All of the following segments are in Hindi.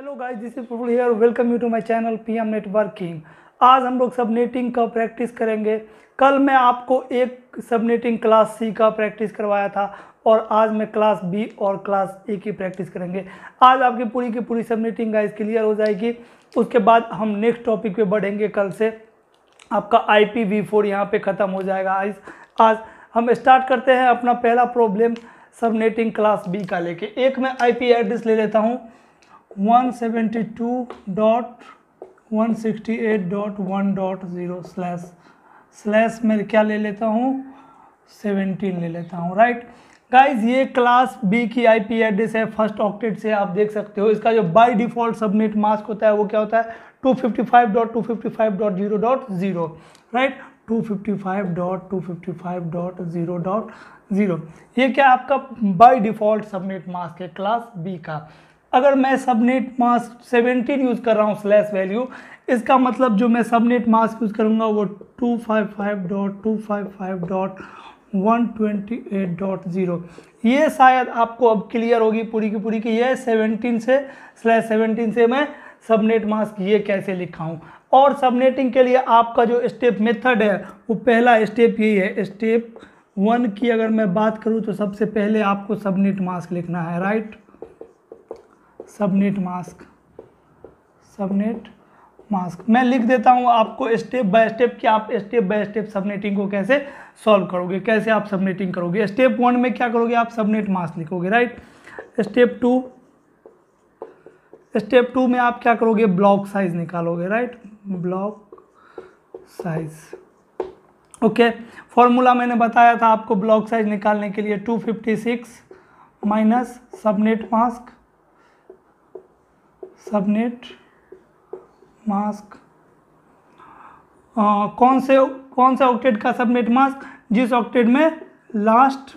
Hello guys this is Pupul here welcome you to my channel PM networking आज हम लोग सबनेटिंग का प्रैक्टिस करेंगे कल मैं आपको एक सबनेटिंग क्लास सी का प्रैक्टिस करवाया था और आज मैं क्लास बी और क्लास ए की प्रैक्टिस करेंगे आज आपकी पूरी की पूरी सबनेटिंग गाइस क्लियर हो जाएगी उसके बाद हम नेक्स्ट टॉपिक पर बढ़ेंगे कल से आपका आई पी वी फोर यहाँ पर ख़त्म हो जाएगा आज आज हम स्टार्ट करते हैं अपना पहला प्रॉब्लम सबनेटिंग क्लास बी का लेके एक मैं आई पी एड्रेस ले लेता हूँ 172.168.1.0 स्लैश स्लैश में क्या ले लेता हूँ 17 ले लेता हूँ राइट गाइज ये क्लास बी की आईपी एड्रेस है फर्स्ट ऑक्टेट से आप देख सकते हो इसका जो बाय डिफ़ॉल्ट सबमिट मास्क होता है वो क्या होता है 255.255.0.0 राइट 255.255.0.0 ये क्या आपका बाय डिफ़ॉल्ट सबमिट मास्क है क्लास बी का अगर मैं सबनेट मास्क 17 यूज़ कर रहा हूँ स्लैश वैल्यू इसका मतलब जो मैं सबनेट मास्क यूज़ करूँगा वो two five five dot two five five dot one twenty eight dot zero ये शायद आपको अब क्लियर होगी पूरी की पूरी कि ये सेवनटीन से स्लैश सेवनटीन से मैं सबनेट मास्क ये कैसे लिखा हूँ और सबनेटिंग के लिए आपका जो स्टेप मेथड है वो पहला स्टेप यही है स्टेप वन की अगर मैं बात करूँ तो सबसे पहले आपको सबनेट मास्क लिखना है right right? Subnet mask subnet mask मैं लिख देता हूँ आपको स्टेप बाय स्टेप कि आप स्टेप बाय स्टेप सबनेटिंग को कैसे सॉल्व करोगे कैसे आप सबनेटिंग करोगे स्टेप वन में क्या करोगे आप सबनेट मास्क लिखोगे right step two step two में आप क्या करोगे ब्लॉक साइज निकालोगे right block size okay formula मैंने बताया था आपको ब्लॉक साइज निकालने के लिए 256 minus subnet mask subnet mask आ, कौन से कौन सा ऑक्टेट का सबनेट मास्क जिस ऑक्टेट में लास्ट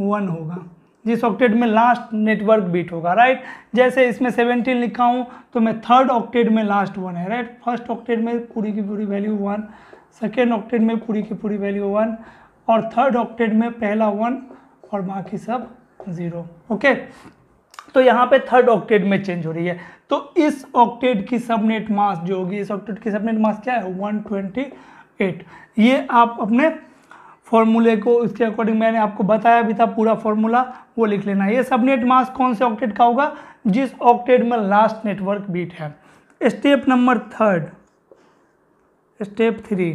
वन होगा जिस ऑक्टेट में लास्ट नेटवर्क बीट होगा राइट जैसे इसमें सेवनटीन लिखा हूँ तो मैं थर्ड ऑक्टेट में लास्ट वन है राइट फर्स्ट ऑक्टेट में पूरी की पूरी वैल्यू वन सेकेंड ऑक्टेट में पूरी की पूरी वैल्यू वन और थर्ड ऑक्टेट में पहला वन और बाकी सब ज़ीरो ओके okay? तो यहाँ पे थर्ड ऑक्टेट में चेंज हो रही है तो इस ऑक्टेट की सबनेट मास जो होगी इस ऑक्टेट की सबनेट मास क्या है 128 ये आप अपने फॉर्मूले को इसके अकॉर्डिंग मैंने आपको बताया भी था पूरा फॉर्मूला वो लिख लेना ये सबनेट मास कौन से ऑक्टेट का होगा जिस ऑक्टेट में लास्ट नेटवर्क बीट है step number third step three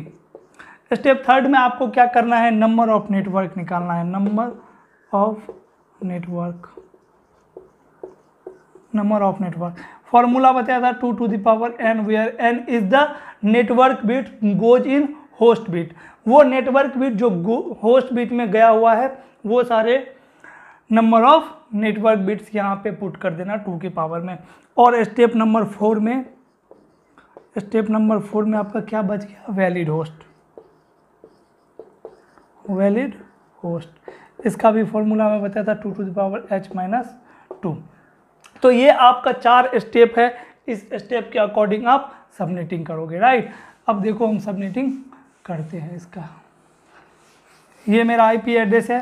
step third में आपको क्या करना है नंबर ऑफ नेटवर्क निकालना है number of network number of network formula बताया था two to the power n where n is the network bit goes in host bit वो नेटवर्क बिट जो होस्ट बिट में गया हुआ है वो सारे नंबर ऑफ नेटवर्क बिट्स यहाँ पे पुट कर देना टू की पावर में और स्टेप नंबर फोर में स्टेप नंबर फोर में आपका क्या बच गया वैलिड होस्ट वैलिड होस्ट इसका भी फॉर्मूला मैं बताया था two to the power h minus two तो ये आपका चार स्टेप है इस स्टेप के अकॉर्डिंग आप सबनेटिंग करोगे राइट अब देखो हम सबनेटिंग करते हैं इसका ये मेरा आईपी एड्रेस है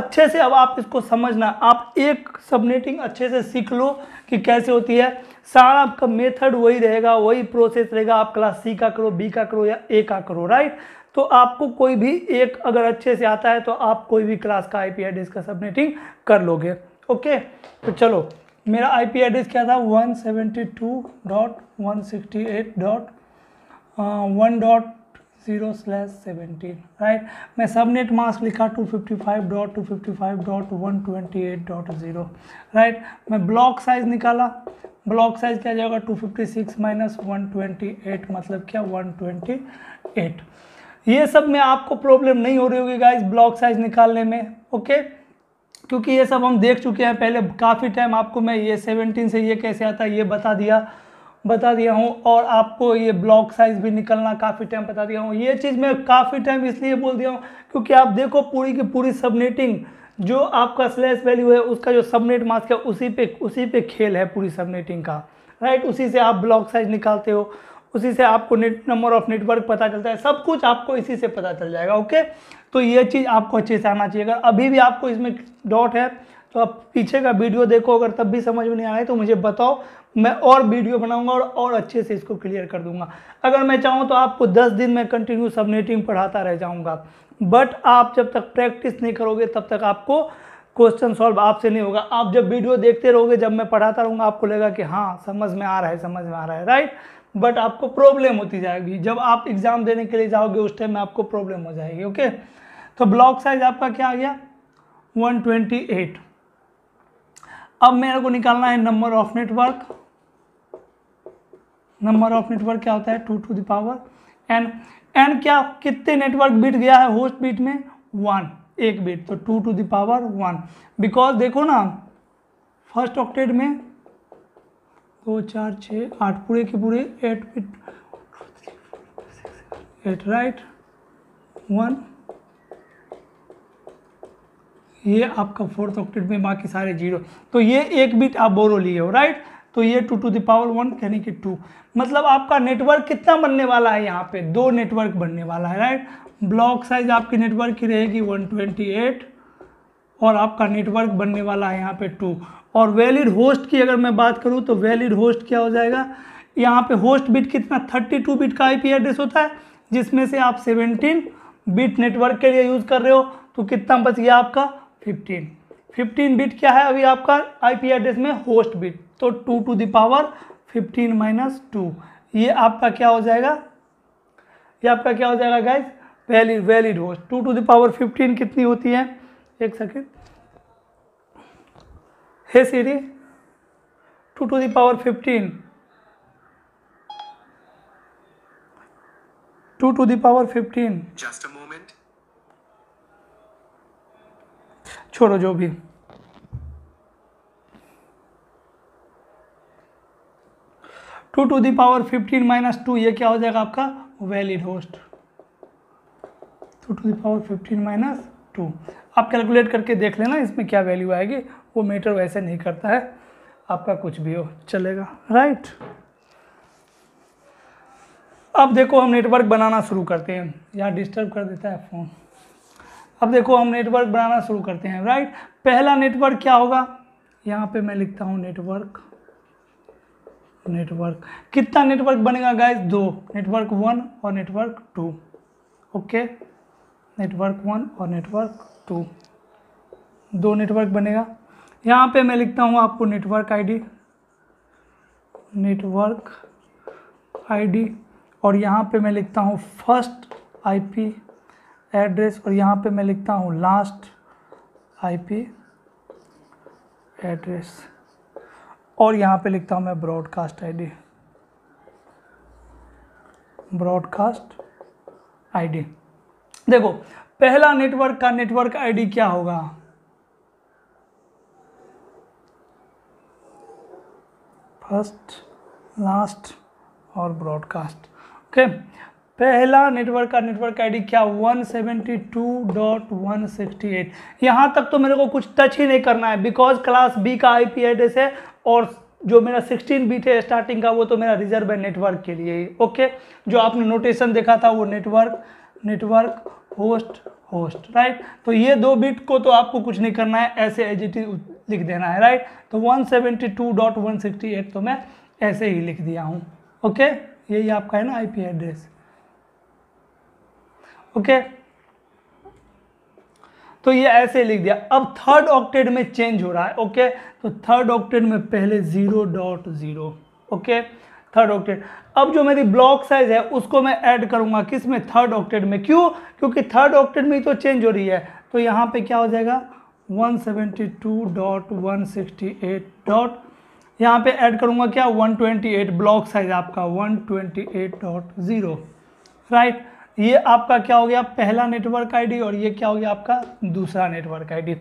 अच्छे से अब आप इसको समझना आप एक सबनेटिंग अच्छे से सीख लो कि कैसे होती है सारा आपका मेथड वही रहेगा वही प्रोसेस रहेगा आप क्लास सी का करो बी का करो या ए का करो राइट तो आपको कोई भी एक अगर अच्छे से आता है तो आप कोई भी क्लास का आई पी एड्रेस का सबनेटिंग कर लोगे ओके तो चलो मेरा आईपी एड्रेस क्या था one seventy two dot one sixty eight dot one dot zero slash seventeen right मैं सबनेट मास्क लिखा two fifty five dot two fifty five dot one twenty eight dot zero right मैं ब्लॉक साइज निकाला ब्लॉक साइज क्या जाएगा two fifty six minus one twenty eight मतलब क्या वन ट्वेंटी एट ये सब में आपको प्रॉब्लम नहीं हो रही होगी गाइज ब्लॉक साइज निकालने में ओके okay? क्योंकि ये सब हम देख चुके हैं पहले काफ़ी टाइम आपको मैं ये सेवनटीन से ये कैसे आता है ये बता दिया बता दिया हूँ और आपको ये ब्लॉक साइज भी निकलना काफ़ी टाइम बता दिया हूँ ये चीज़ मैं काफ़ी टाइम इसलिए बोल दिया हूँ क्योंकि आप देखो पूरी की पूरी सबनेटिंग जो आपका स्लैश वैल्यू है उसका जो सबनेट मास्क है उसी पे उसी पे खेल है पूरी सबनेटिंग का राइट उसी से आप ब्लॉक साइज निकालते हो उसी से आपको नेट नंबर ऑफ नेटवर्क पता चलता है सब कुछ आपको इसी से पता चल जाएगा ओके तो ये चीज़ आपको अच्छे से आना चाहिए अगर अभी भी आपको इसमें डॉट है तो आप पीछे का वीडियो देखो अगर तब भी समझ में नहीं आ रहा है तो मुझे बताओ मैं और वीडियो बनाऊंगा और और अच्छे से इसको क्लियर कर दूंगा अगर मैं चाहूँ तो आपको 10 दिन में कंटिन्यू सबनेटिंग पढ़ाता रह जाऊंगा बट आप जब तक प्रैक्टिस नहीं करोगे तब तक आपको क्वेश्चन सॉल्व आपसे नहीं होगा आप जब वीडियो देखते रहोगे जब मैं पढ़ाता रहूँगा आपको लगेगा कि हाँ समझ में आ रहा है समझ में आ रहा है राइट बट आपको प्रॉब्लम होती जाएगी जब आप एग्ज़ाम देने के लिए जाओगे उस टाइम में आपको प्रॉब्लम हो जाएगी ओके तो ब्लॉक साइज आपका क्या आ गया 128 अब मेरे को निकालना है number of network number of network क्या होता है two to the power n n क्या कितने नेटवर्क बीट गया है होस्ट बीट में वन एक बीट तो two to the power one because देखो ना फर्स्ट ऑक्टेड में दो चार छः आठ पूरे के पूरे eight bit eight right one ये आपका फोर्थ ऑक्टेट में बाकी सारे जीरो तो ये एक बीट आप बोरो लिए हो राइट तो ये टू टू दावर वन यानी कि टू मतलब आपका नेटवर्क कितना बनने वाला है यहाँ पे दो नेटवर्क बनने वाला है राइट ब्लॉक साइज आपकी नेटवर्क की रहेगी 128 और आपका नेटवर्क बनने वाला है यहाँ पे टू और वैलिड होस्ट की अगर मैं बात करूँ तो वैलिड होस्ट क्या हो जाएगा यहाँ पे होस्ट बिट कितना 32 बिट का आईपी एड्रेस होता है जिसमें से आप 17 बिट नेटवर्क के लिए यूज़ कर रहे हो तो कितना बच गया आपका फिफ्टीन फिफ्टीन बिट क्या है अभी आपका आईपी एड्रेस में होस्ट बिट तो two to the power fifteen minus two ये आपका क्या हो जाएगा ये आपका क्या हो जाएगा guys valid valid host two to the power fifteen कितनी होती है एक second hey Siri two to the power fifteen two to the power fifteen just a moment छोड़ो जो भी two to the power fifteen minus two ये क्या हो जाएगा आपका valid host two to the power fifteen minus two आप कैलकुलेट करके देख लेना इसमें क्या वैल्यू आएगी वो मीटर वैसे नहीं करता है आपका कुछ भी हो चलेगा राइट अब देखो हम नेटवर्क बनाना शुरू करते हैं यहाँ डिस्टर्ब कर देता है फ़ोन अब देखो हम नेटवर्क बनाना शुरू करते हैं राइट पहला नेटवर्क क्या होगा यहाँ पे मैं लिखता हूँ नेटवर्क नेटवर्क कितना नेटवर्क बनेगा गाइस दो नेटवर्क वन और network two okay network one और नेटवर्क टू दो नेटवर्क बनेगा यहाँ पे मैं लिखता हूँ आपको नेटवर्क आईडी नेटवर्क आईडी और यहाँ पे मैं लिखता हूँ फर्स्ट आईपी एड्रेस और यहाँ पे मैं लिखता हूँ लास्ट आईपी एड्रेस और यहाँ पे लिखता हूँ मैं ब्रॉडकास्ट आईडी ब्रॉडकास्ट आईडी देखो पहला नेटवर्क का नेटवर्क आईडी क्या होगा फर्स्ट लास्ट और ब्रॉडकास्ट ओके okay? पहला नेटवर्क का नेटवर्क आईडी क्या 172.168 यहाँ तक तो मेरे को कुछ टच ही नहीं करना है बिकॉज क्लास बी का आईपी एड्रेस है और जो मेरा 16 बीट है स्टार्टिंग का वो तो मेरा रिजर्व है नेटवर्क के लिए ही ओके जो आपने नोटेशन देखा था वो network network host host right तो ये दो बिट को तो आपको कुछ नहीं करना है ऐसे एज इट लिख देना है राइट तो 172.168 तो मैं ऐसे ही लिख दिया हूँ ओके यही आपका है ना आईपी एड्रेस ओके तो ये ऐसे लिख दिया अब थर्ड ऑक्टेट में चेंज हो रहा है ओके तो थर्ड ऑक्टेट में पहले zero dot zero okay third octet अब जो मेरी ब्लॉक साइज है उसको मैं ऐड करूंगा किस में थर्ड ऑक्टेट में क्यों क्योंकि थर्ड ऑक्टेट में ही तो चेंज हो रही है तो यहाँ पे क्या हो जाएगा 172.168. यहाँ पे ऐड करूंगा क्या 128 ब्लॉक साइज आपका 128.0 राइट right? ये आपका क्या हो गया पहला नेटवर्क आईडी और ये क्या हो गया आपका दूसरा नेटवर्क आईडी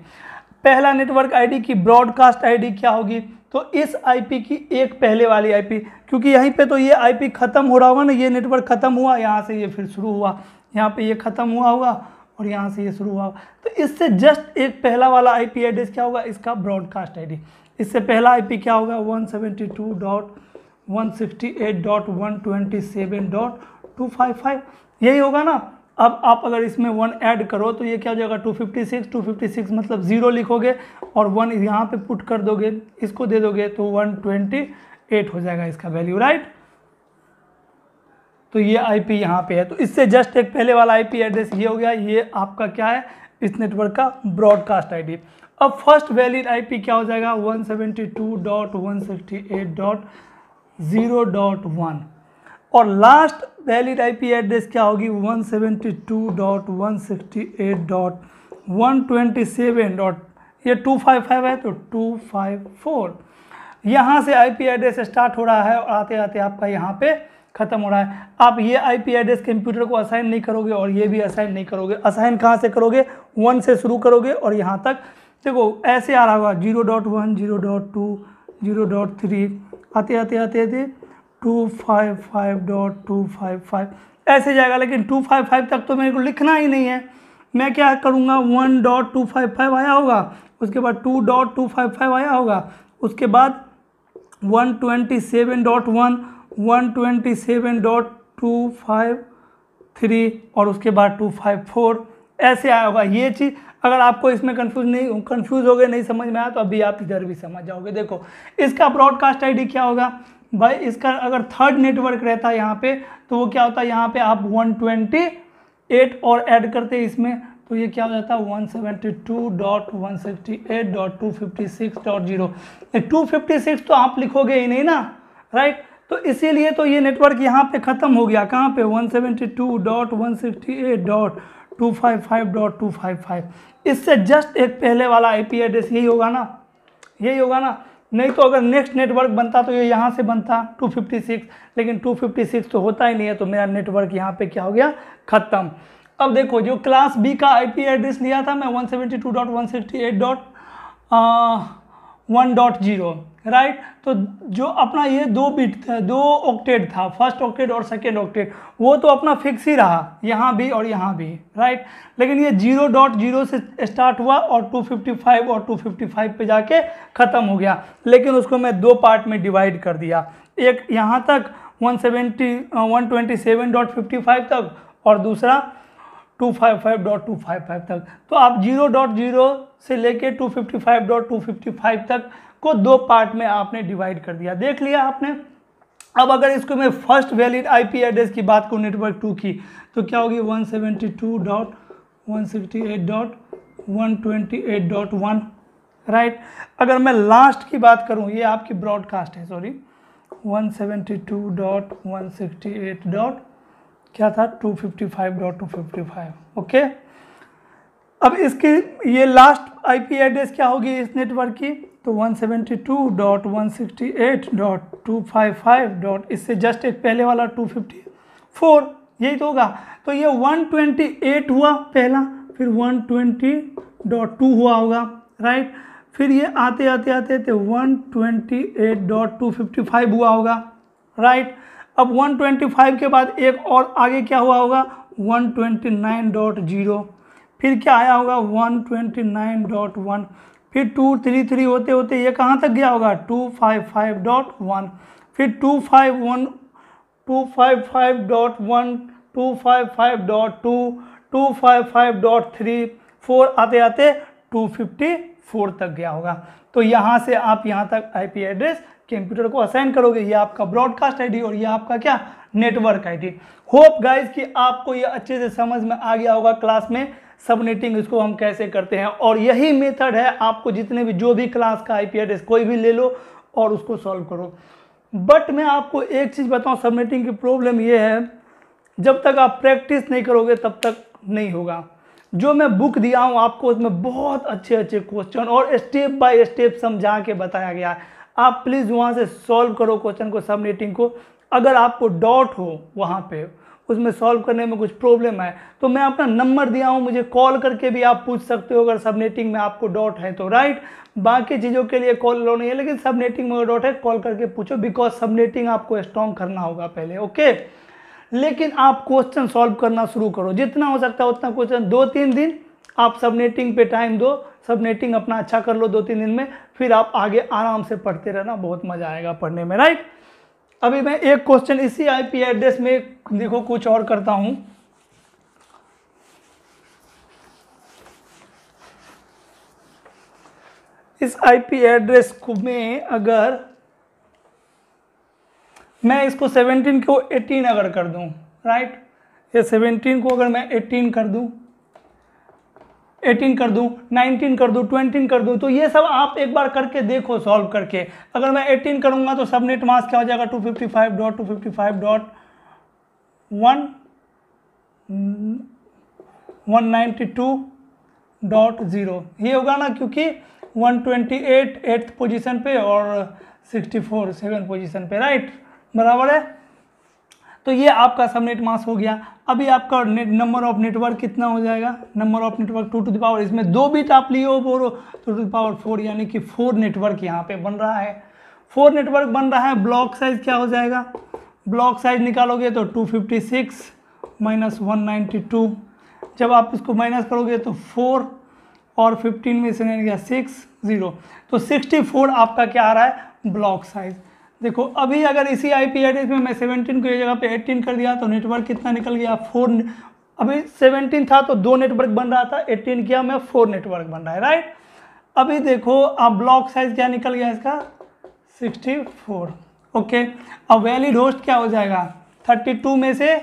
पहला नेटवर्क आईडी की ब्रॉडकास्ट आईडी क्या होगी तो इस आईपी की एक पहले वाली आईपी क्योंकि यहीं पे तो ये आईपी ख़त्म हो रहा होगा ना ये नेटवर्क ख़त्म हुआ यहाँ से ये फिर शुरू हुआ यहाँ पे ये ख़त्म हुआ होगा और यहाँ से ये शुरू हुआ तो इससे जस्ट एक पहला वाला आई एड्रेस क्या होगा इसका ब्रॉडकास्ट आई इससे पहला आई क्या होगा 172.168.127.255 यही होगा ना अब आप अगर इसमें वन ऐड करो तो ये क्या हो जाएगा 256 256 मतलब ज़ीरो लिखोगे और वन यहाँ पे पुट कर दोगे इसको दे दोगे तो 128 हो जाएगा इसका वैल्यू राइट तो ये आईपी पी यहाँ पर है तो इससे जस्ट एक पहले वाला आईपी एड्रेस ये हो गया ये आपका क्या है इस नेटवर्क का ब्रॉडकास्ट आईडी अब फर्स्ट वैलिड आई क्या हो जाएगा वन और लास्ट वैलिड आईपी एड्रेस क्या होगी 172.168.127 डॉट ये 255 है तो 254 यहाँ से आईपी एड्रेस स्टार्ट हो रहा है और आते आते आपका यहाँ पे ख़त्म हो रहा है आप ये आईपी एड्रेस कंप्यूटर को असाइन नहीं करोगे और ये भी असाइन नहीं करोगे असाइन कहाँ से करोगे वन से शुरू करोगे और यहाँ तक देखो ऐसे आ रहा होगा zero dot one zero dot two zero dot three आते आते आते आते two five five dot two five five ऐसे जाएगा लेकिन टू फाइव फाइव तक तो मेरे को लिखना ही नहीं है मैं क्या करूँगा one dot two five five आया होगा उसके बाद two dot two five five आया होगा उसके बाद one twenty seven dot one one twenty seven dot two five three और उसके बाद टू फाइव फोर ऐसे आया होगा ये चीज़ अगर आपको इसमें कन्फ्यूज नहीं कन्फ्यूज हो गए नहीं समझ में आया तो अभी आप इधर भी समझ जाओगे देखो इसका ब्रॉडकास्ट आईडी क्या होगा भाई इसका अगर थर्ड नेटवर्क रहता है यहाँ पे तो वो क्या होता है यहाँ पे आप 128 और ऐड करते इसमें तो ये क्या हो जाता है फिफ्टी सिक्स तो आप लिखोगे ही नहीं ना राइट तो इसीलिए तो ये नेटवर्क यहाँ पे ख़त्म हो गया कहाँ पे डॉट 255.255 इससे जस्ट एक पहले वाला आईपी एड्रेस यही होगा ना यही होगा ना नहीं तो अगर नेक्स्ट नेटवर्क बनता तो ये यह यहाँ से बनता 256 लेकिन 256 तो होता ही नहीं है तो मेरा नेटवर्क यहाँ पे क्या हो गया ख़त्म अब देखो जो क्लास बी का आईपी एड्रेस लिया था मैं जीरो राइट तो जो अपना ये दो बीट दो ऑक्टेट था फर्स्ट ऑक्टेट और सेकेंड ऑक्टेट वो तो अपना फिक्स ही रहा यहाँ भी और यहाँ भी राइट लेकिन ये जीरो डॉट जीरो से स्टार्ट हुआ और 255 और 255 पे जाके ख़त्म हो गया लेकिन उसको मैं दो पार्ट में डिवाइड कर दिया एक यहाँ तक 170 127.55 तक और दूसरा 255.255 तक तो आप जीरो से लेके 255.255 तक को दो पार्ट में आपने डिवाइड कर दिया देख लिया आपने अब अगर इसको मैं फर्स्ट वैलिड आईपी एड्रेस की बात करूँ नेटवर्क टू की तो क्या होगी one seventy two dot one sixty eight dot one twenty eight dot one right अगर मैं लास्ट की बात करूँ ये आपकी ब्रॉडकास्ट है sorry one seventy two dot one sixty eight dot क्या था two fifty five dot two fifty five okay अब इसकी ये लास्ट आईपी एड्रेस क्या होगी इस नेटवर्क की तो 172.168.255. इससे जस्ट एक पहले वाला 254 यही तो होगा तो ये 128 हुआ पहला फिर 120.2 हुआ होगा राइट फिर ये आते आते आते आते फाइव हुआ होगा राइट अब 125 के बाद एक और आगे क्या हुआ होगा 129.0 फिर क्या आया होगा 129.1 फिर टू थ्री थ्री होते होते ये कहाँ तक गया होगा two five five dot one फिर two five one two five five dot one two five five dot two two five five dot three four आते आते टू फिफ्टी फोर तक गया होगा तो यहाँ से आप यहाँ तक आईपी एड्रेस कंप्यूटर को असाइन करोगे ये आपका ब्रॉडकास्ट आईडी और ये आपका क्या नेटवर्क आईडी होप गाइज कि आपको ये अच्छे से समझ में आ गया होगा क्लास में सबनेटिंग इसको हम कैसे करते हैं और यही मेथड है आपको जितने भी जो भी क्लास का आई एड्रेस कोई भी ले लो और उसको सॉल्व करो बट मैं आपको एक चीज़ बताऊँ सबनेटिंग की प्रॉब्लम ये है जब तक आप प्रैक्टिस नहीं करोगे तब तक नहीं होगा जो मैं बुक दिया हूँ आपको उसमें बहुत अच्छे अच्छे क्वेश्चन और स्टेप बाय स्टेप समझा के बताया गया है आप प्लीज़ वहाँ से सॉल्व करो क्वेश्चन को सबनेटिंग को अगर आपको डाउट हो वहाँ पे उसमें सॉल्व करने में कुछ प्रॉब्लम है तो मैं अपना नंबर दिया हूँ मुझे कॉल करके भी आप पूछ सकते हो अगर सबनेटिंग में आपको डॉट है तो राइट बाकी चीज़ों के लिए कॉल लो नहीं है लेकिन सबनेटिंग में डॉट है कॉल करके पूछो बिकॉज सबनेटिंग आपको स्ट्रॉन्ग करना होगा पहले ओके लेकिन आप क्वेश्चन सॉल्व करना शुरू करो जितना हो सकता है उतना क्वेश्चन दो तीन दिन आप सबनेटिंग पे टाइम दो सबनेटिंग अपना अच्छा कर लो दो तीन दिन में फिर आप आगे आराम से पढ़ते रहना बहुत मज़ा आएगा पढ़ने में राइट अभी मैं एक क्वेश्चन इसी आईपी एड्रेस में देखो कुछ और करता हूं इस आईपी एड्रेस को में अगर मैं इसको 17 को 18 अगर कर दूं राइट या 17 को अगर मैं 18 कर दूं एटीन कर दूँ नाइनटीन कर दूँ ट्वेंटीन कर दूँ तो ये सब आप एक बार करके देखो सॉल्व करके अगर मैं एटीन करूँगा तो सब नेट मास क्या हो जाएगा two fifty five dot two fifty five dot one one ninety two dot zero ये होगा ना क्योंकि one twenty eight eighth position पे और सिक्सटी फोर सेवन पोजिशन पे राइट बराबर है तो ये आपका सबनेट मास हो गया अभी आपका नंबर ऑफ नेटवर्क कितना हो जाएगा number of network two to the power इसमें दो बीट आप लिए हो बोलो two to the power four यानी कि फोर नेटवर्क यहाँ पे बन रहा है फोर नेटवर्क बन रहा है ब्लॉक साइज क्या हो जाएगा ब्लॉक साइज निकालोगे तो two fifty six minus one ninety two जब आप इसको माइनस करोगे तो फोर और 15 में से गया सिक्स ज़ीरो तो 64 आपका क्या आ रहा है ब्लॉक साइज़ देखो अभी अगर इसी आई पी एड्रेस में मैं सेवनटीन को जगह पे एट्टीन कर दिया तो नेटवर्क कितना निकल गया फोर अभी सेवनटीन था तो दो नेटवर्क बन रहा था एट्टीन किया मैं फोर नेटवर्क बन रहा है राइट अभी देखो अब ब्लॉक साइज क्या निकल गया इसका सिक्सटी फोर ओके अब वैलिड होस्ट क्या हो जाएगा थर्टी टू में से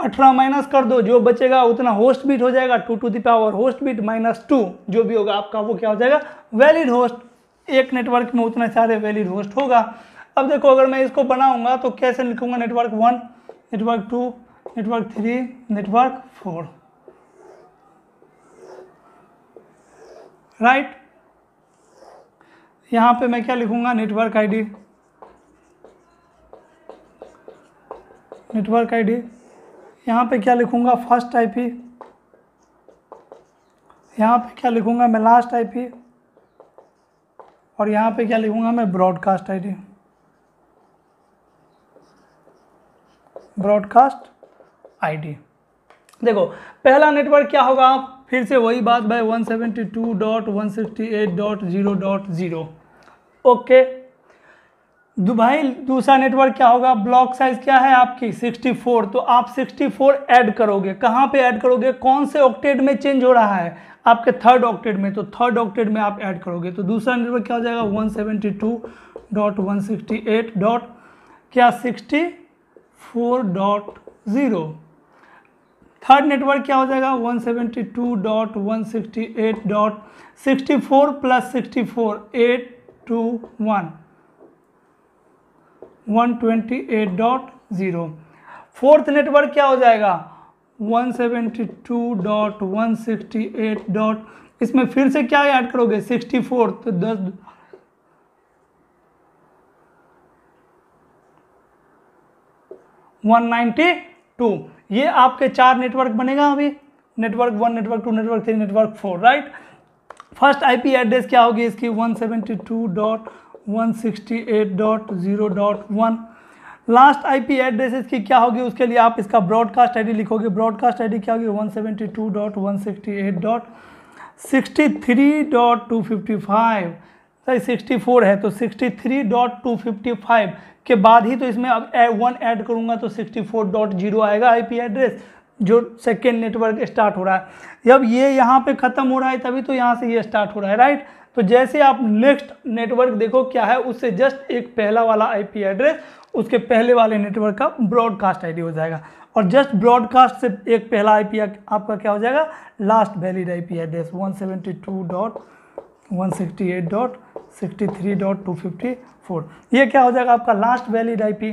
अठारह माइनस कर दो जो बचेगा उतना होस्ट बीट हो जाएगा two to the power host bit minus two जो भी होगा आपका वो क्या हो जाएगा वैलिड होस्ट एक नेटवर्क में उतना सारे वैलिड होस्ट होगा अब देखो अगर मैं इसको बनाऊंगा तो कैसे लिखूंगा network one network two network three network four right यहां पे मैं क्या लिखूंगा नेटवर्क आईडी नेटवर्क आईडी यहां पे क्या लिखूंगा फर्स्ट आईपी यहां पे क्या लिखूंगा मैं लास्ट आईपी और यहाँ पे क्या लिखूँगा मैं broadcast I D broadcast I देखो पहला नेटवर्क क्या होगा फिर से वही बात भाई जीरो ओके भाई दूसरा नेटवर्क क्या होगा ब्लॉक साइज क्या है आपकी 64 तो आप 64 ऐड करोगे कहाँ पे ऐड करोगे कौन से ऑक्टेट में चेंज हो रहा है आपके थर्ड ऑक्टेट में तो थर्ड ऑक्टेट में आप ऐड करोगे तो दूसरा नंबर क्या हो जाएगा one seventy two dot one sixty eight dot क्या sixty four dot zero third network क्या हो जाएगा one seventy two dot one sixty eight dot sixty four plus sixty four eight two one one twenty eight dot zero fourth network क्या हो जाएगा 172.168. डॉट इसमें फिर से क्या ऐड करोगे 64 तो 10 192 ये आपके चार नेटवर्क बनेगा अभी network one network two network three network four right first IP address क्या होगी इसकी 172.168.0.1 लास्ट आईपी एड्रेस इसकी क्या होगी उसके लिए आप इसका ब्रॉडकास्ट आईडी लिखोगे ब्रॉडकास्ट आईडी क्या होगी 172.168.63.255 सिक्सटी 64 है तो 63.255 के बाद ही तो इसमें अब वन ऐड करूँगा तो 64.0 आएगा आईपी एड्रेस जो सेकेंड नेटवर्क स्टार्ट हो रहा है जब ये यहाँ पे ख़त्म हो रहा है तभी तो यहाँ से ये स्टार्ट हो रहा है राइट तो जैसे आप नेक्स्ट नेटवर्क देखो क्या है उससे जस्ट एक पहला वाला आईपी एड्रेस उसके पहले वाले नेटवर्क का ब्रॉडकास्ट आईडी हो जाएगा और जस्ट ब्रॉडकास्ट से एक पहला आईपी आपका क्या हो जाएगा last valid IP address one four ये क्या हो जाएगा आपका लास्ट वैलिड आईपी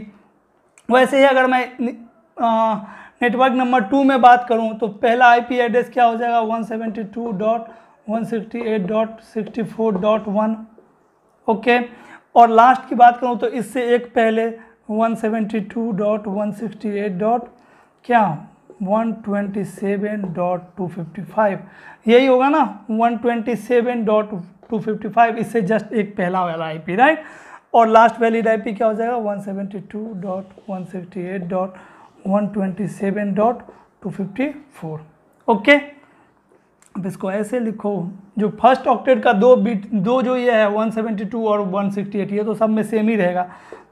वैसे ही अगर मैं नेटवर्क नंबर टू में बात करूं तो पहला आईपी एड्रेस क्या हो जाएगा वन ओके okay? और लास्ट की बात करूं तो इससे एक पहले one seventy two dot one sixty eight dot क्या one twenty seven dot two fifty five यही होगा ना one twenty seven dot two fifty five इससे जस्ट एक पहला वाला आई पी राइट और लास्ट वैलिड आई पी क्या हो जाएगा one seventy two dot one sixty eight dot one twenty seven dot two fifty four okay अब इसको ऐसे लिखो जो फर्स्ट ऑक्टेट का दो बीट दो जो ये है 172 और 168 ये तो सब में सेम ही रहेगा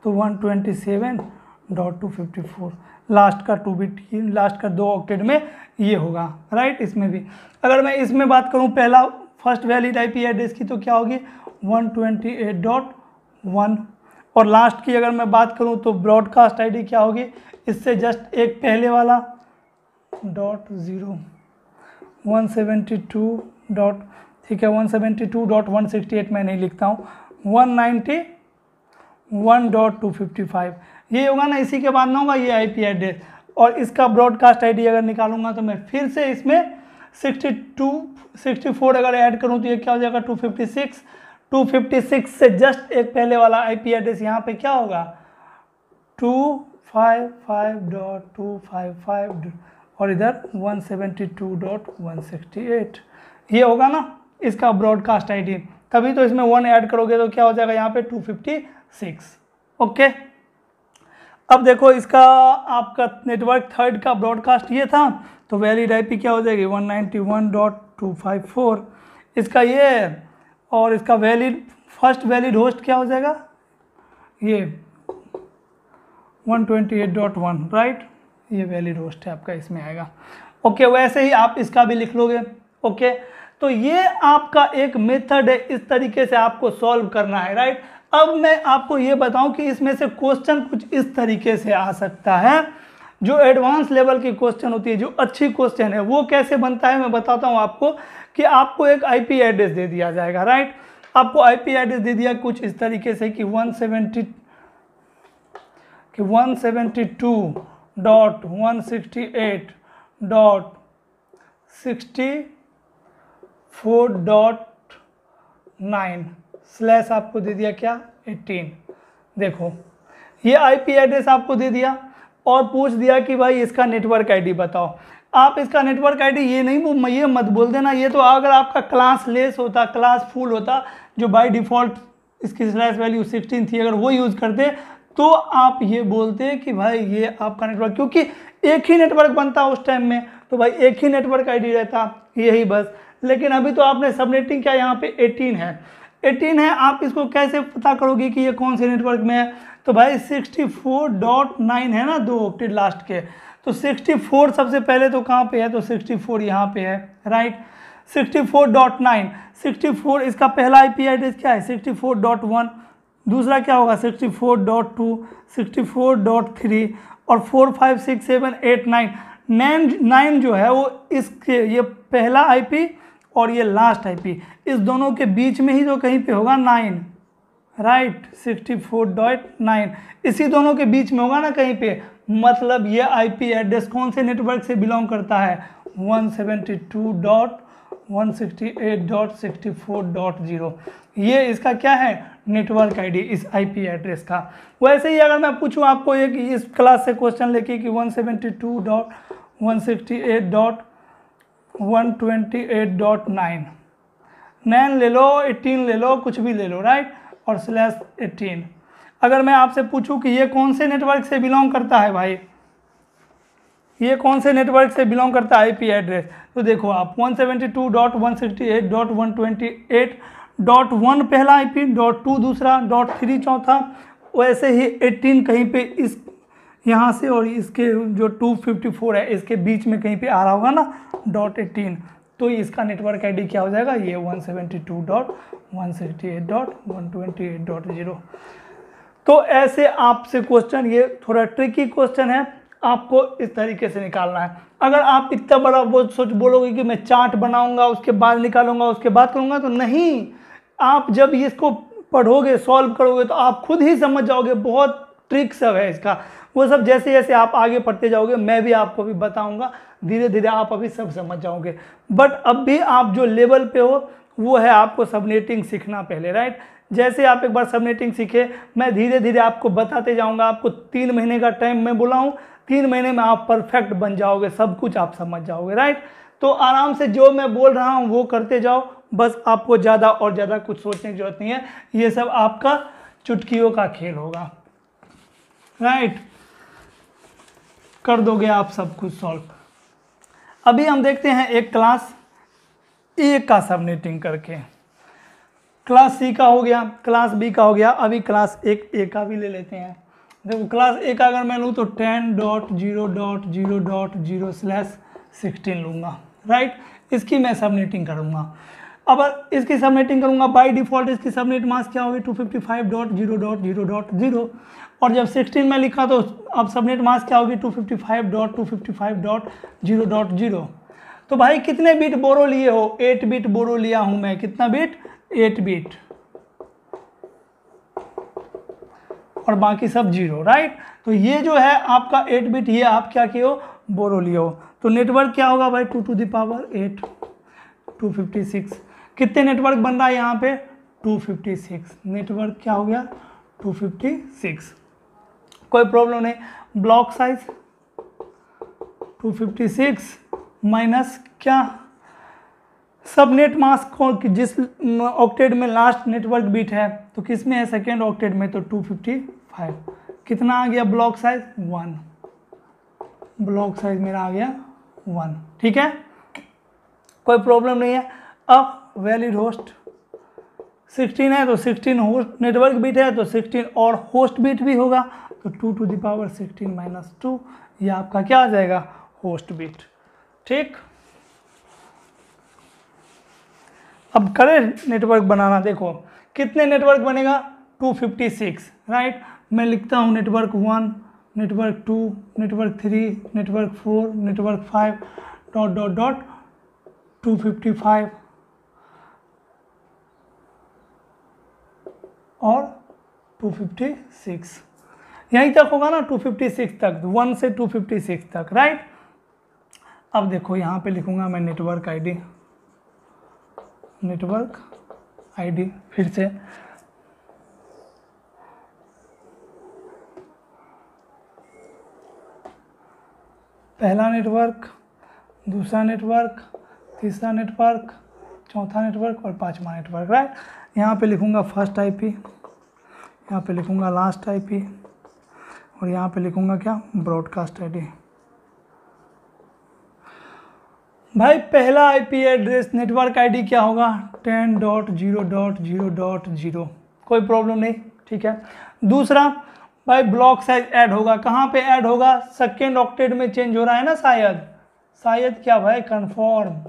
तो 127.254 लास्ट का टू बी लास्ट का दो ऑक्टेड में ये होगा राइट इसमें भी अगर मैं इसमें बात करूँ पहला फर्स्ट वैलिड आईपी एड्रेस की तो क्या होगी 128.1 और लास्ट की अगर मैं बात करूँ तो ब्रॉडकास्ट आईडी क्या होगी इससे जस्ट एक पहले वाला dot zero one seventy two dot ठीक है one seventy two dot one sixty eight मैं नहीं लिखता हूँ one ninety one dot two fifty five ये होगा ना इसी के बाद ना होगा ये आई पी एड्रेस और इसका ब्रॉडकास्ट आई डी अगर निकालूंगा तो मैं फिर से इसमें सिक्सटी टू सिक्सटी फोर अगर ऐड करूँ तो ये क्या हो जाएगा two fifty six two fifty six से जस्ट एक पहले वाला आई पी एड्रेस यहाँ पर क्या होगा two five five dot two five five और इधर one seventy two dot one sixty eight ये होगा ना इसका ब्रॉडकास्ट आईडी कभी तो इसमें वन ऐड करोगे तो क्या हो जाएगा यहाँ पे टू फिफ्टी सिक्स ओके अब देखो इसका आपका नेटवर्क थर्ड का ब्रॉडकास्ट ये था तो वैलिड आईपी क्या हो जाएगी one ninety one dot two five four इसका ये और इसका वैलिड फर्स्ट वैलिड होस्ट क्या हो जाएगा ये one twenty eight dot one right ये वैलिड होस्ट है आपका इसमें आएगा ओके okay, वैसे ही आप इसका भी लिख लोगे ओके okay? तो ये आपका एक मेथड है इस तरीके से आपको सॉल्व करना है राइट अब मैं आपको ये बताऊं कि इसमें से क्वेश्चन कुछ इस तरीके से आ सकता है जो एडवांस लेवल की क्वेश्चन होती है जो अच्छी क्वेश्चन है वो कैसे बनता है मैं बताता हूँ आपको कि आपको एक आई एड्रेस दे दिया जाएगा राइट आपको आई एड्रेस दे दिया कुछ इस तरीके से कि वन कि one one dot dot dot sixty four nine slash आपको दे दिया क्या 18 देखो ये आईपी एड्रेस आपको दे दिया और पूछ दिया कि भाई इसका नेटवर्क आईडी बताओ आप इसका नेटवर्क आईडी ये नहीं वो ये मत बोल देना ये तो अगर आपका क्लास लेस होता क्लास फुल होता जो बाय डिफ़ॉल्ट इसकी स्लैश वैल्यू सिक्सटीन थी अगर वो यूज़ करते तो आप ये बोलते कि भाई ये आपका नेटवर्क क्योंकि एक ही नेटवर्क बनता उस टाइम में तो भाई एक ही नेटवर्क आई रहता यही बस लेकिन अभी तो आपने सबनेटिंग क्या यहाँ पे 18 है एटीन है आप इसको कैसे पता करोगे कि ये कौन से नेटवर्क में है तो भाई सिक्सटी फोर डॉट नाइन है ना दो ऑप्टेड लास्ट के तो सिक्सटी फोर सबसे पहले तो कहाँ पे है तो सिक्सटी फोर यहाँ पे है right sixty four dot nine sixty four इसका पहला आई पी एड्रेस क्या है सिक्सटी फोर डॉट वन दूसरा क्या होगा sixty four dot two sixty four dot three और four five six seven eight nine nine nine जो है वो इसके ये पहला आई पी और ये लास्ट आईपी इस दोनों के बीच में ही जो कहीं पे होगा nine right sixty four dot nine इसी दोनों के बीच में होगा ना कहीं पे मतलब ये आईपी एड्रेस कौन से नेटवर्क से बिलोंग करता है one seventy two dot one sixty eight dot sixty four dot zero ये इसका क्या है नेटवर्क आईडी इस आईपी एड्रेस का वैसे ही अगर मैं पूछूँ आपको एक इस क्लास से क्वेश्चन लेके कि one seventy two dot one sixty eight dot 128.9 nine ले लो 18 ले लो कुछ भी ले लो राइट और स्लैश 18 अगर मैं आपसे पूछूं कि ये कौन से नेटवर्क से बिलोंग करता है भाई ये कौन से नेटवर्क से बिलोंग करता है आईपी एड्रेस तो देखो आप 172.168.128.1 पहला आईपी डॉट टू दूसरा डॉट थ्री चौथा वैसे ही 18 कहीं पे इस यहाँ से और इसके जो 254 है इसके बीच में कहीं पे आ रहा होगा ना डॉट एटीन तो इसका नेटवर्क आई क्या हो जाएगा ये वन ज़ीरो तो ऐसे आपसे क्वेश्चन ये थोड़ा ट्रिकी क्वेश्चन है आपको इस तरीके से निकालना है अगर आप इतना बड़ा वो सोच बोलोगे कि मैं चार्ट बनाऊंगा उसके बाद निकालूंगा उसके बाद करूंगा तो नहीं आप जब इसको पढ़ोगे सॉल्व करोगे तो आप खुद ही समझ जाओगे बहुत ट्रिक सब है इसका वो सब जैसे जैसे आप आगे पढ़ते जाओगे मैं भी आपको भी बताऊँगा धीरे धीरे आप अभी सब समझ जाओगे बट अब भी आप जो लेवल पे हो वो है आपको सबनेटिंग सीखना पहले राइट जैसे आप एक बार सबनेटिंग सीखे मैं धीरे धीरे आपको बताते जाऊँगा आपको तीन महीने का टाइम मैं बुलाऊँ तीन महीने में आप परफेक्ट बन जाओगे सब कुछ आप समझ जाओगे राइट तो आराम से जो मैं बोल रहा हूँ वो करते जाओ बस आपको ज़्यादा और ज़्यादा कुछ सोचने की जरूरत नहीं है ये सब आपका चुटकियों का खेल होगा राइट कर दोगे आप सब कुछ सॉल्व अभी हम देखते हैं एक क्लास ए e का सबनेटिंग करके क्लास सी का हो गया क्लास बी का हो गया अभी क्लास एक ए का भी ले लेते हैं देखो क्लास ए का अगर मैं लूँ तो ten dot zero dot zero dot zero slash sixteen लूँगा राइट इसकी मैं सबनेटिंग करूँगा अब इसकी सबनेटिंग करूँगा बाई डिफॉल्ट इसकी सबनेट मास क्या होगी two fifty five dot zero dot zero dot zero और जब 16 में लिखा तो अब सबनेट मास्क क्या होगी 255.255.0.0 तो भाई कितने बिट बोरो लिए हो 8 बिट बोरो लिया हूं मैं कितना बिट 8 बिट और बाकी सब जीरो राइट तो ये जो है आपका 8 बिट ये आप क्या किए हो बोरो लिए हो तो नेटवर्क क्या होगा भाई two to the power eight two fifty six कितने नेटवर्क बन रहा है यहाँ पे 256 नेटवर्क क्या हो गया 256 कोई प्रॉब्लम नहीं ब्लॉक साइज 256 माइनस क्या सब नेट मास जिस ऑक्टेड में लास्ट नेटवर्क बीट है तो किस में है सेकेंड ऑक्टेड में तो 255 कितना आ गया block size one block size मेरा आ गया वन ठीक है कोई प्रॉब्लम नहीं है अब वैलिड होस्ट 16 है तो 16 होस्ट नेटवर्क बीट है तो 16 और होस्ट बीट भी होगा तो two to the power sixteen minus two यह आपका क्या आ जाएगा होस्ट बीट ठीक अब करें नेटवर्क बनाना देखो कितने नेटवर्क बनेगा 256 राइट मैं लिखता हूँ network one network two network three network four network five dot dot dot two fifty five और टू फिफ्टी सिक्स यहीं तक होगा ना 256 तक वन से 256 तक राइट अब देखो यहाँ पे लिखूंगा मैं नेटवर्क आईडी नेटवर्क आईडी फिर से पहला नेटवर्क दूसरा नेटवर्क तीसरा नेटवर्क चौथा नेटवर्क और पांचवा नेटवर्क राइट यहाँ पे लिखूँगा फर्स्ट आईपी यहाँ पे लिखूँगा लास्ट आईपी और यहाँ पे लिखूँगा क्या ब्रॉडकास्ट आई भाई पहला आईपी एड्रेस नेटवर्क आईडी क्या होगा ten dot zero dot zero dot zero कोई प्रॉब्लम नहीं ठीक है दूसरा भाई ब्लॉक साइज ऐड होगा कहाँ पे ऐड होगा सेकेंड ऑक्टेट में चेंज हो रहा है ना शायद शायद क्या भाई confirm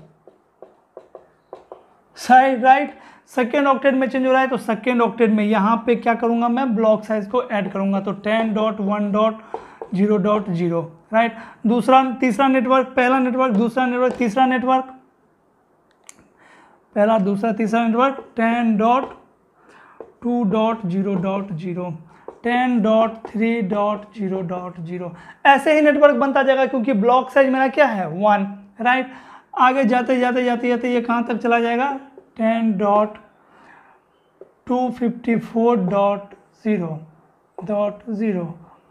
side right right? Second octet में चेंज हो रहा है तो सेकेंड ऑक्टेट में यहाँ पे क्या करूँगा मैं ब्लॉक साइज को ऐड करूँगा तो ten dot one dot zero dot zero right दूसरा तीसरा नेटवर्क पहला नेटवर्क दूसरा नेटवर्क तीसरा नेटवर्क पहला दूसरा तीसरा network ten dot two dot zero dot zero ten dot three dot zero dot zero ऐसे ही नेटवर्क बनता जाएगा क्योंकि ब्लॉक साइज मेरा क्या है वन राइट right? आगे जाते जाते जाते जाते ये कहाँ तक चला जाएगा ten dot two fifty four dot zero dot zero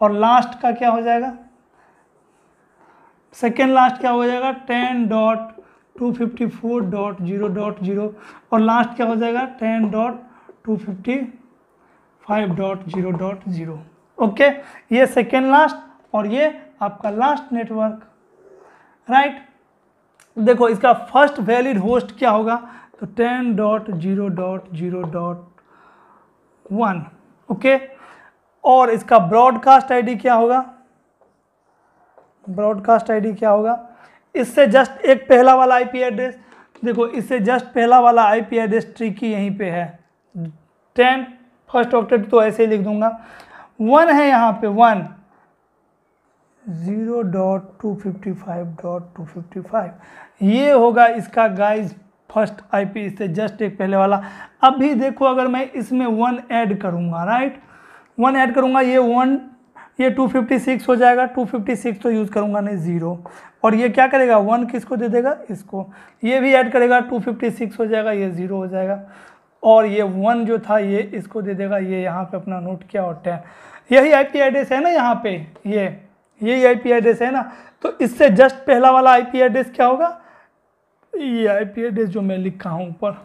और लास्ट का क्या हो जाएगा सेकेंड लास्ट क्या हो जाएगा ten dot two fifty four dot zero dot zero और लास्ट क्या हो जाएगा ten dot two fifty five dot zero dot zero okay ये सेकेंड लास्ट और ये आपका लास्ट नेटवर्क राइट देखो इसका फर्स्ट वैलिड होस्ट क्या होगा तो ten dot zero dot zero dot one okay और इसका ब्रॉडकास्ट आईडी क्या होगा ब्रॉडकास्ट आईडी क्या होगा इससे जस्ट एक पहला वाला आईपी एड्रेस देखो इससे जस्ट पहला वाला आईपी एड्रेस ट्रिकी यहीं पे है टेन फर्स्ट ऑक्टेट तो ऐसे ही लिख दूंगा वन है यहाँ पे one zero dot two fifty five dot two fifty five ये होगा इसका गाइज फर्स्ट आईपी से जस्ट एक पहले वाला अब भी देखो अगर मैं इसमें वन ऐड करूँगा राइट वन ऐड करूँगा ये वन ये 256 हो जाएगा 256 तो यूज़ करूँगा नहीं ज़ीरो और ये क्या करेगा वन किसको दे देगा इसको ये भी ऐड करेगा 256 हो जाएगा ये ज़ीरो हो जाएगा और ये वन जो था ये इसको दे देगा ये यहाँ पे अपना नोट किया और टेन यही आईपी एड्रेस है ना यहाँ पे ये यही आईपी एड्रेस है ना तो इससे जस्ट पहला वाला आईपी एड्रेस क्या होगा ये आई पी एड्रेस जो मैं लिखा हूँ ऊपर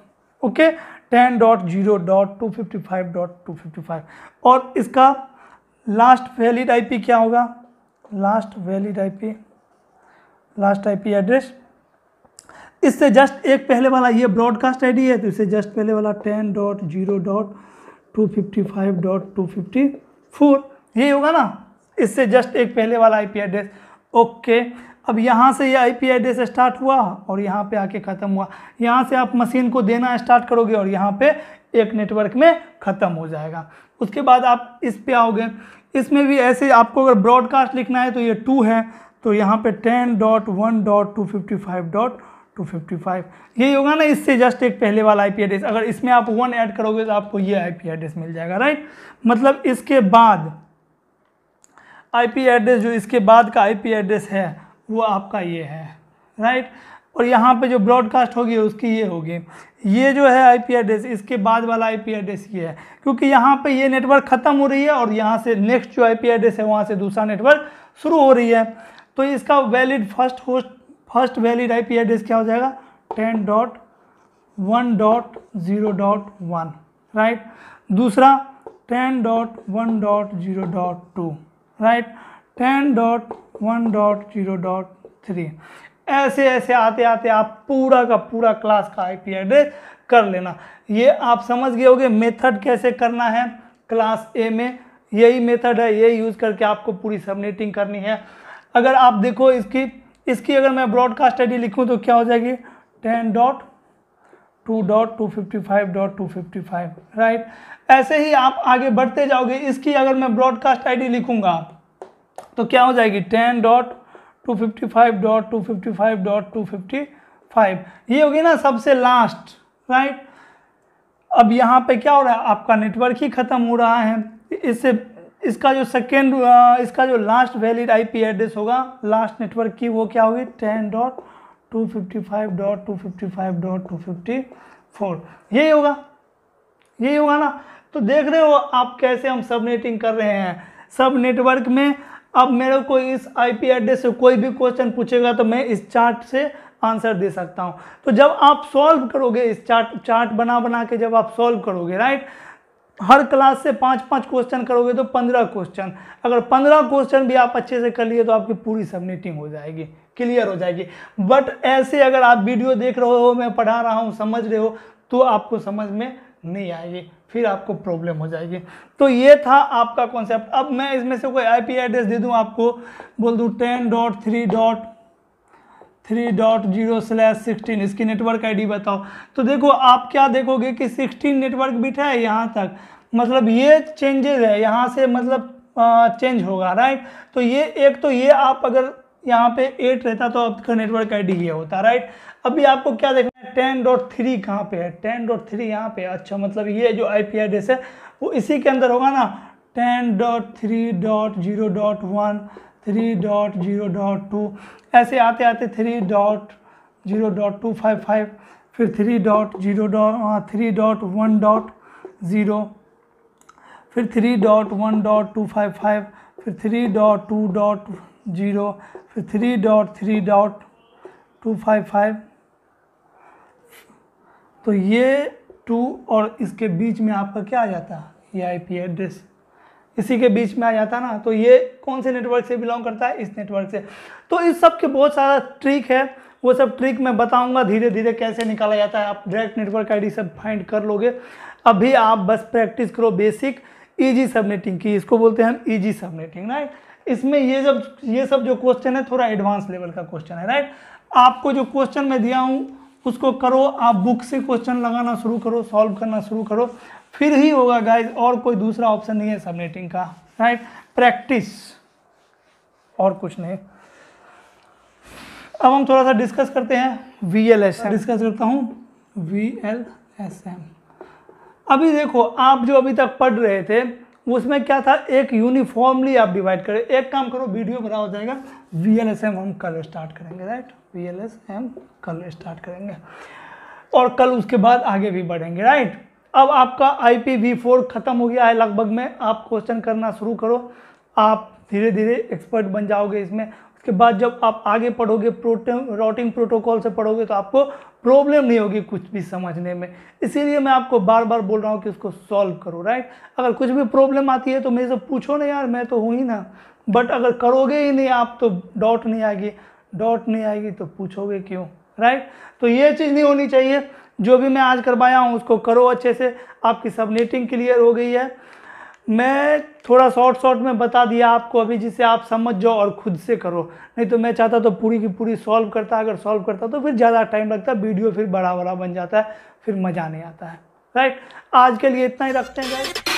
okay ten dot zero dot two fifty five dot two fifty five और इसका लास्ट वैलिड आईपी क्या होगा last valid IP last IP address इससे जस्ट एक पहले वाला ये ब्रॉडकास्ट आईडी है तो इससे जस्ट पहले वाला ten dot zero dot two fifty five dot two fifty four यही होगा ना इससे जस्ट एक पहले वाला आईपी एड्रेस ओके अब यहाँ से ये आई पी एड्रेस स्टार्ट हुआ और यहाँ पे आके ख़त्म हुआ यहाँ से आप मशीन को देना स्टार्ट करोगे और यहाँ पे एक नेटवर्क में ख़त्म हो जाएगा उसके बाद आप इस पे आओगे इसमें भी ऐसे आपको अगर ब्रॉडकास्ट लिखना है तो ये टू है तो यहाँ पे ten dot one dot two fifty five dot two fifty five यही होगा ना इससे जस्ट एक पहले वाला आई पी एड्रेस अगर इसमें आप वन ऐड करोगे तो आपको ये आई पी एड्रेस मिल जाएगा राइट मतलब इसके बाद आई पी एड्रेस जो इसके बाद का आई पी एड्रेस है वो आपका ये है राइट और यहाँ पे जो ब्रॉडकास्ट होगी उसकी ये होगी ये जो है आईपी एड्रेस इसके बाद वाला आईपी एड्रेस ये है क्योंकि यहाँ पे ये नेटवर्क ख़त्म हो रही है और यहाँ से नेक्स्ट जो आईपी एड्रेस है वहाँ से दूसरा नेटवर्क शुरू हो रही है तो इसका valid first host first valid IP address क्या हो जाएगा ten dot one dot zero dot one right दूसरा ten dot one dot zero dot two right ten dot one dot zero dot three ऐसे ऐसे आते आते आप पूरा का पूरा क्लास का आईपी एड्रेस कर लेना ये आप समझ गए होगे मेथड कैसे करना है क्लास ए में यही मेथड है यही यूज़ करके आपको पूरी सबनेटिंग करनी है अगर आप देखो इसकी इसकी अगर मैं ब्रॉडकास्ट आई डी लिखूँ तो क्या हो जाएगी ten dot two dot two fifty five dot two fifty five right ऐसे ही आप आगे बढ़ते जाओगे इसकी अगर मैं ब्रॉडकास्ट आई डी लिखूँगा तो क्या हो जाएगी ten dot two fifty five dot two fifty five dot two fifty five ये होगी ना सबसे लास्ट राइट अब यहाँ पे क्या हो रहा है आपका नेटवर्क ही ख़त्म हो रहा है इससे इसका जो सेकेंड इसका जो लास्ट वैलिड आईपी एड्रेस होगा लास्ट नेटवर्क की वो क्या होगी ten dot two fifty five dot two fifty five dot two fifty four यही होगा यही होगा ना तो देख रहे हो आप कैसे हम सब नेटिंग कर रहे हैं सब नेटवर्क में अब मेरे को इस आईपी एड्रेस से कोई भी क्वेश्चन पूछेगा तो मैं इस चार्ट से आंसर दे सकता हूँ तो जब आप सॉल्व करोगे इस चार्ट चार्ट बना बना के जब आप सॉल्व करोगे राइट हर क्लास से पाँच पाँच क्वेश्चन करोगे तो पंद्रह क्वेश्चन अगर पंद्रह क्वेश्चन भी आप अच्छे से कर लिए तो आपकी पूरी सबमिटिंग हो जाएगी क्लियर हो जाएगी बट ऐसे अगर आप वीडियो देख रहे हो मैं पढ़ा रहा हूँ समझ रहे हो तो आपको समझ में नहीं आएगी फिर आपको प्रॉब्लम हो जाएगी तो ये था आपका कॉन्सेप्ट अब मैं इसमें से कोई आईपी एड्रेस दे दूँ आपको बोल दूँ ten dot three dot three dot zero slash sixteen इसकी नेटवर्क आईडी बताओ तो देखो आप क्या देखोगे कि सिक्सटीन नेटवर्क बिट है यहाँ तक मतलब ये चेंजेज है यहाँ से मतलब चेंज होगा राइट तो ये एक तो ये आप अगर यहाँ पे एट रहता तो आपका नेटवर्क आईडी ये होता राइट अभी आपको क्या देखना है टेन डॉट थ्री कहाँ पे है टेन डॉट थ्री यहाँ पे अच्छा मतलब ये जो आई पी एड्रेस है वो इसी के अंदर होगा ना ten dot three dot zero dot one three dot zero dot two ऐसे आते आते three dot zero dot two five five फिर three dot zero dot three dot one dot zero फिर three dot one dot two five five फिर three dot two dot zero फिर three dot three dot two five five तो ये टू और इसके बीच में आपका क्या आ जाता है ये आईपी एड्रेस इसी के बीच में आ जाता ना तो ये कौन से नेटवर्क से बिलोंग करता है इस नेटवर्क से तो इस सब के बहुत सारा ट्रिक है वो सब ट्रिक मैं बताऊंगा धीरे धीरे कैसे निकाला जाता है आप डायरेक्ट नेटवर्क आईडी सब फाइंड कर लोगे अभी आप बस प्रैक्टिस करो बेसिक ईजी सबनेटिंग की इसको बोलते हैं हम ईजी सबनेटिंग राइट इसमें ये जब ये सब जो क्वेश्चन है थोड़ा एडवांस लेवल का क्वेश्चन है राइट आपको जो क्वेश्चन मैं दिया हूँ उसको करो आप बुक से क्वेश्चन लगाना शुरू करो सॉल्व करना शुरू करो फिर ही होगा गाइज और कोई दूसरा ऑप्शन नहीं है सबनेटिंग का राइट प्रैक्टिस और कुछ नहीं अब हम थोड़ा सा डिस्कस करते हैं V L S M discuss करता हूँ वी एल एस एम अभी देखो आप जो अभी तक पढ़ रहे थे उसमें क्या था एक यूनिफॉर्मली आप डिवाइड करें एक काम करो वीडियो बना हो जाएगा वी एल एस एम हम कल स्टार्ट करेंगे right V L S M कल स्टार्ट करेंगे और कल उसके बाद आगे भी बढ़ेंगे राइट अब आपका आई पी वी फोर ख़त्म हो गया है लगभग में आप क्वेश्चन करना शुरू करो आप धीरे धीरे एक्सपर्ट बन जाओगे इसमें उसके बाद जब आप आगे पढ़ोगे प्रोटम राउटिंग प्रोटोकॉल से पढ़ोगे तो आपको प्रॉब्लम नहीं होगी कुछ भी समझने में इसीलिए मैं आपको बार बार बोल रहा हूँ कि उसको सॉल्व करो राइट अगर कुछ भी प्रॉब्लम आती है तो मेरे से पूछो ना यार मैं तो हूँ ही ना बट अगर करोगे ही नहीं आप तो डॉट नहीं आएगी डॉट नहीं आएगी तो पूछोगे क्यों राइट तो ये चीज़ नहीं होनी चाहिए जो भी मैं आज करवाया हूँ उसको करो अच्छे से आपकी सबनेटिंग क्लियर हो गई है मैं थोड़ा शॉर्ट शॉर्ट में बता दिया आपको अभी जिसे आप समझ जाओ और खुद से करो नहीं तो मैं चाहता तो पूरी की पूरी सॉल्व करता अगर सॉल्व करता तो फिर ज़्यादा टाइम लगता वीडियो फिर बड़ा बड़ा बन जाता है फिर मज़ा नहीं आता है राइट आज के लिए इतना ही रखते हैं गाइस